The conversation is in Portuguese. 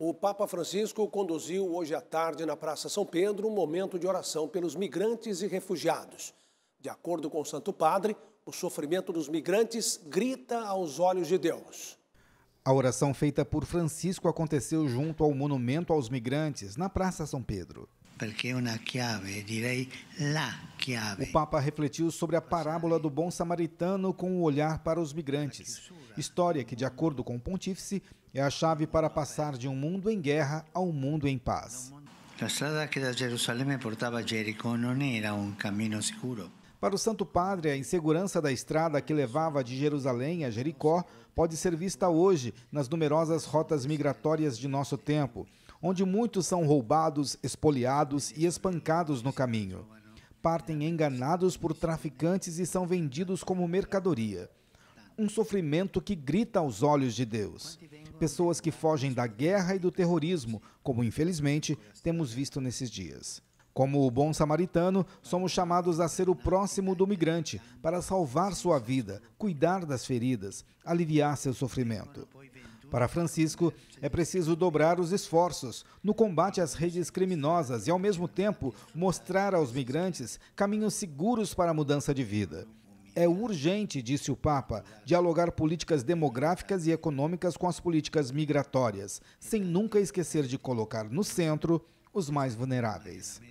O Papa Francisco conduziu hoje à tarde na Praça São Pedro um momento de oração pelos migrantes e refugiados. De acordo com o Santo Padre, o sofrimento dos migrantes grita aos olhos de Deus. A oração feita por Francisco aconteceu junto ao Monumento aos Migrantes, na Praça São Pedro. Porque é uma chave, direi, lá chave. O Papa refletiu sobre a parábola do bom samaritano com o um olhar para os migrantes História que, de acordo com o pontífice, é a chave para passar de um mundo em guerra a um mundo em paz. A estrada que da Jerusalém portava Jericó não era um caminho seguro. Para o Santo Padre, a insegurança da estrada que levava de Jerusalém a Jericó pode ser vista hoje nas numerosas rotas migratórias de nosso tempo, onde muitos são roubados, espoliados e espancados no caminho. Partem enganados por traficantes e são vendidos como mercadoria um sofrimento que grita aos olhos de Deus. Pessoas que fogem da guerra e do terrorismo, como infelizmente temos visto nesses dias. Como o bom samaritano, somos chamados a ser o próximo do migrante para salvar sua vida, cuidar das feridas, aliviar seu sofrimento. Para Francisco, é preciso dobrar os esforços no combate às redes criminosas e, ao mesmo tempo, mostrar aos migrantes caminhos seguros para a mudança de vida. É urgente, disse o Papa, dialogar políticas demográficas e econômicas com as políticas migratórias, sem nunca esquecer de colocar no centro os mais vulneráveis.